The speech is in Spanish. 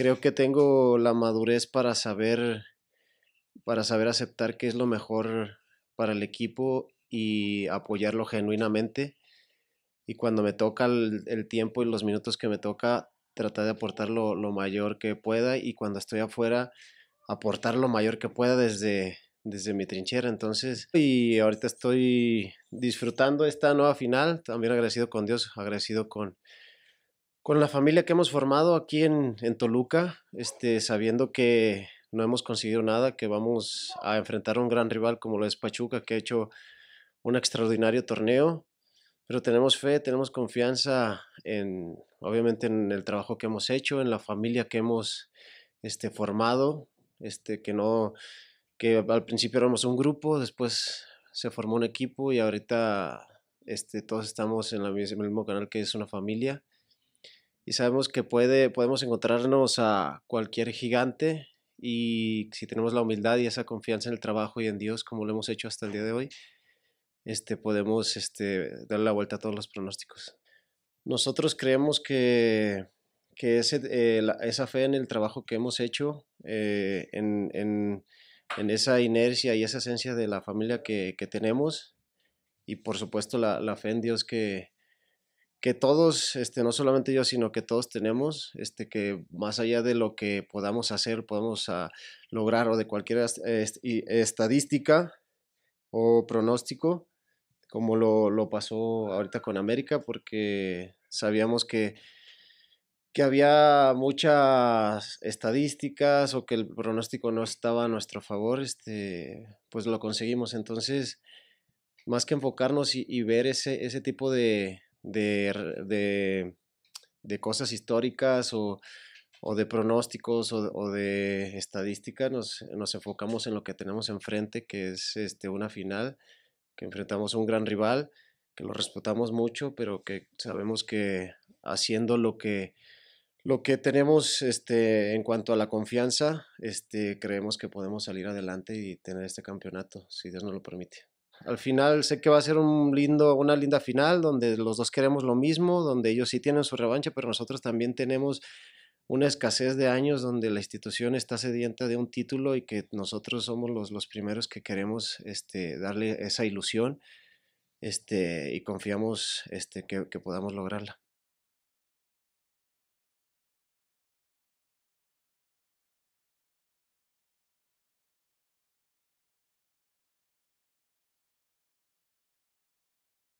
creo que tengo la madurez para saber, para saber aceptar qué es lo mejor para el equipo y apoyarlo genuinamente. Y cuando me toca el, el tiempo y los minutos que me toca, tratar de aportar lo, lo, mayor que pueda. Y cuando estoy afuera, aportar lo mayor que pueda desde, desde mi trinchera. Entonces, y ahorita estoy disfrutando esta nueva final. También agradecido con Dios, agradecido con, con la familia que hemos formado aquí en, Toluca, este, sabiendo que no hemos conseguido nada, que vamos a enfrentar a un gran rival como lo es Pachuca, que ha hecho un extraordinario torneo, pero tenemos fe, tenemos confianza en, obviamente, en el trabajo que hemos hecho, en la familia que hemos este, formado, este, que no, que al principio éramos un grupo, después se formó un equipo y ahorita este, todos estamos en, la, en el mismo canal que es una familia y sabemos que puede, podemos encontrarnos a cualquier gigante y si tenemos la humildad y esa confianza en el trabajo y en Dios como lo hemos hecho hasta el día de hoy, este, podemos este, darle la vuelta a todos los pronósticos. Nosotros creemos que, que eh, esa fe en el trabajo que hemos hecho, eh, en, esa inercia y esa esencia de la familia que, tenemos, y por supuesto la fe en Dios que, que todos, este, no solamente yo, sino que todos tenemos, este, que más allá de lo que podamos hacer, podamos ah, lograr o de cualquier estadística o pronóstico, como lo, pasó ahorita con América, porque sabíamos que, que había muchas estadísticas o que el pronóstico no estaba a nuestro favor, este, pues lo conseguimos. Entonces, más que enfocarnos y, y ver ese, ese tipo de, de, cosas históricas o, de pronósticos o, de estadística, nos, enfocamos en lo que tenemos enfrente, que es este, una final, que enfrentamos a un gran rival, que lo respetamos mucho, pero que sabemos que haciendo lo que, lo que tenemos este, en cuanto a la confianza, este, creemos que podemos salir adelante y tener este campeonato, si Dios nos lo permite. Al final sé que va a ser un lindo, una linda final donde los dos queremos lo mismo, donde ellos sí tienen su revancha, pero nosotros también tenemos una escasez de años donde la institución está sedienta de un título y que nosotros somos los, los primeros que queremos este, darle esa ilusión este, y confiamos este, que podamos lograrla.